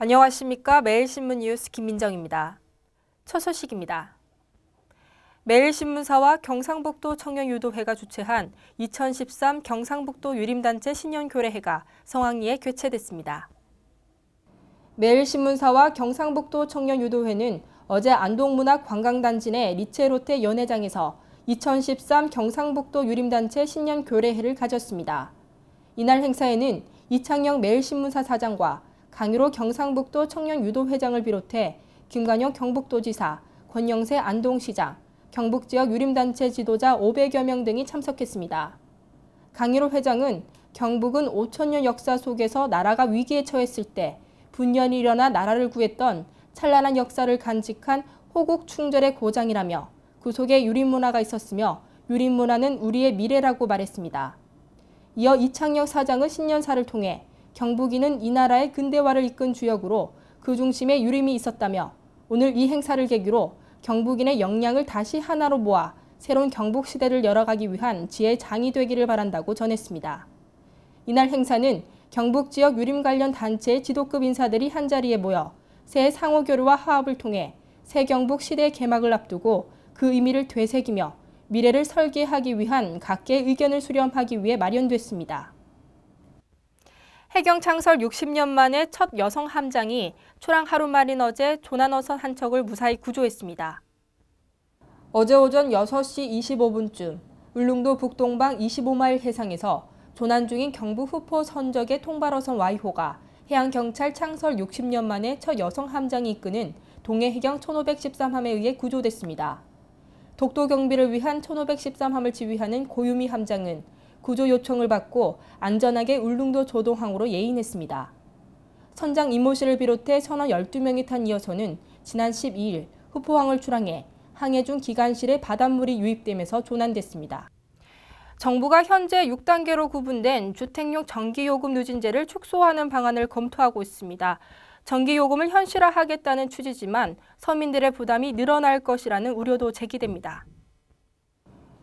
안녕하십니까. 매일신문 뉴스 김민정입니다. 첫 소식입니다. 매일신문사와 경상북도 청년유도회가 주최한 2013 경상북도 유림단체 신년교례회가 성황리에 개최됐습니다. 매일신문사와 경상북도 청년유도회는 어제 안동문학관광단지 내 리체로테 연회장에서 2013 경상북도 유림단체 신년교례회를 가졌습니다. 이날 행사에는 이창영 매일신문사 사장과 강유로 경상북도 청년유도회장을 비롯해 김관영 경북도지사, 권영세 안동시장, 경북지역 유림단체 지도자 500여 명 등이 참석했습니다. 강일호 회장은 경북은 5천년 역사 속에서 나라가 위기에 처했을 때 분열이 일어나 나라를 구했던 찬란한 역사를 간직한 호국 충절의 고장이라며 그 속에 유림문화가 있었으며 유림문화는 우리의 미래라고 말했습니다. 이어 이창혁 사장은 신년사를 통해 경북이는 이 나라의 근대화를 이끈 주역으로 그 중심에 유림이 있었다며 오늘 이 행사를 계기로 경북인의 역량을 다시 하나로 모아 새로운 경북 시대를 열어가기 위한 지혜 장이 되기를 바란다고 전했습니다. 이날 행사는 경북 지역 유림 관련 단체의 지도급 인사들이 한자리에 모여 새 상호 교류와 화합을 통해 새 경북 시대 개막을 앞두고 그 의미를 되새기며 미래를 설계하기 위한 각계 의견을 수렴하기 위해 마련됐습니다. 해경 창설 60년 만에 첫 여성 함장이 초랑 하루마인 어제 조난어선 한 척을 무사히 구조했습니다. 어제 오전 6시 25분쯤 울릉도 북동방 25마일 해상에서 조난 중인 경북 후포 선적의 통발어선 와호가 해양경찰 창설 60년 만에 첫 여성 함장이 이끄는 동해 해경 1513함에 의해 구조됐습니다. 독도 경비를 위한 1513함을 지휘하는 고유미 함장은 구조 요청을 받고 안전하게 울릉도 조동항으로 예인했습니다. 선장 이모 씨를 비롯해 선원 12명이 탄이 여선은 지난 12일 후포항을 출항해 항해 중 기관실에 바닷물이 유입되면서 조난됐습니다. 정부가 현재 6단계로 구분된 주택용 전기요금 누진제를 축소하는 방안을 검토하고 있습니다. 전기요금을 현실화하겠다는 취지지만 서민들의 부담이 늘어날 것이라는 우려도 제기됩니다.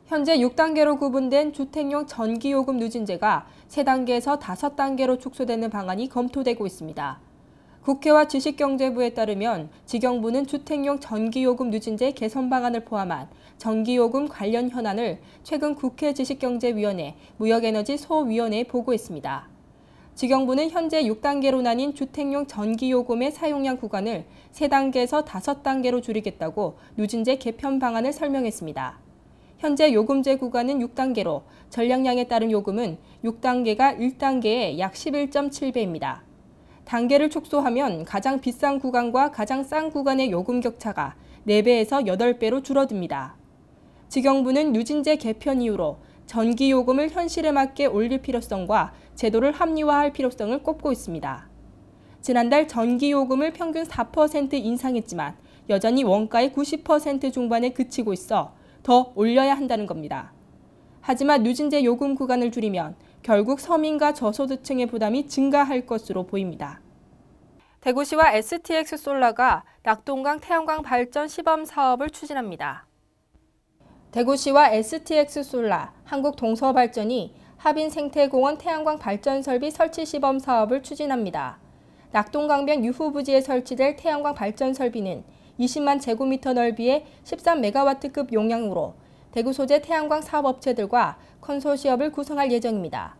현재 6단계로 구분된 주택용 전기요금 누진제가 3단계에서 5단계로 축소되는 방안이 검토되고 있습니다. 국회와 지식경제부에 따르면 지경부는 주택용 전기요금 누진제 개선 방안을 포함한 전기요금 관련 현안을 최근 국회 지식경제위원회 무역에너지 소위원회에 보고했습니다. 지경부는 현재 6단계로 나뉜 주택용 전기요금의 사용량 구간을 3단계에서 5단계로 줄이겠다고 누진제 개편 방안을 설명했습니다. 현재 요금제 구간은 6단계로 전량량에 따른 요금은 6단계가 1단계의 약 11.7배입니다. 단계를 축소하면 가장 비싼 구간과 가장 싼 구간의 요금 격차가 4배에서 8배로 줄어듭니다. 직영부는 유진제 개편 이후로 전기 요금을 현실에 맞게 올릴 필요성과 제도를 합리화할 필요성을 꼽고 있습니다. 지난달 전기 요금을 평균 4% 인상했지만 여전히 원가의 90% 중반에 그치고 있어 더 올려야 한다는 겁니다. 하지만 누진제 요금 구간을 줄이면 결국 서민과 저소득층의 부담이 증가할 것으로 보입니다. 대구시와 STX 솔라가 낙동강 태양광 발전 시범 사업을 추진합니다. 대구시와 STX 솔라 한국동서발전이 합인 생태공원 태양광 발전 설비 설치 시범 사업을 추진합니다. 낙동강변 유후부지에 설치될 태양광 발전 설비는 20만 제곱미터 넓이의 13메가와트급 용량으로 대구 소재 태양광 사업업체들과 컨소시업을 구성할 예정입니다.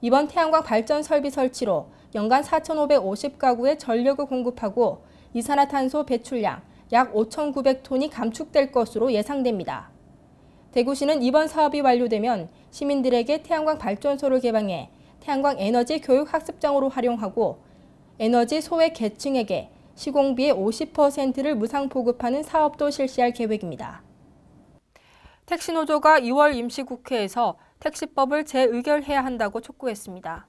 이번 태양광 발전 설비 설치로 연간 4,550가구에 전력을 공급하고 이산화탄소 배출량 약 5,900톤이 감축될 것으로 예상됩니다. 대구시는 이번 사업이 완료되면 시민들에게 태양광 발전소를 개방해 태양광 에너지 교육 학습장으로 활용하고 에너지 소외 계층에게 시공비의 50%를 무상 보급하는 사업도 실시할 계획입니다. 택시노조가 2월 임시국회에서 택시법을 재의결해야 한다고 촉구했습니다.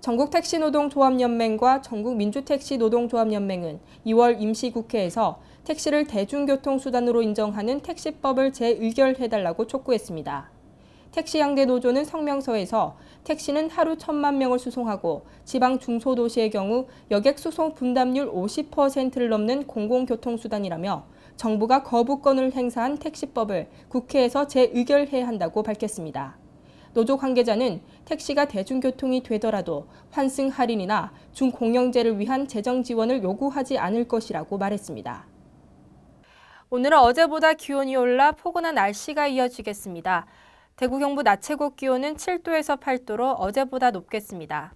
전국택시노동조합연맹과 전국민주택시노동조합연맹은 2월 임시국회에서 택시를 대중교통수단으로 인정하는 택시법을 재의결해달라고 촉구했습니다. 택시 양대 노조는 성명서에서 택시는 하루 천만 명을 수송하고 지방 중소도시의 경우 여객 수송 분담률 50%를 넘는 공공교통수단이라며 정부가 거부권을 행사한 택시법을 국회에서 재의결해야 한다고 밝혔습니다. 노조 관계자는 택시가 대중교통이 되더라도 환승 할인이나 중공영제를 위한 재정 지원을 요구하지 않을 것이라고 말했습니다. 오늘은 어제보다 기온이 올라 포근한 날씨가 이어지겠습니다. 대구 경부낮 최고 기온은 7도에서 8도로 어제보다 높겠습니다.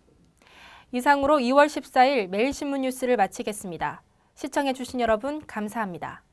이상으로 2월 14일 매일신문 뉴스를 마치겠습니다. 시청해주신 여러분 감사합니다.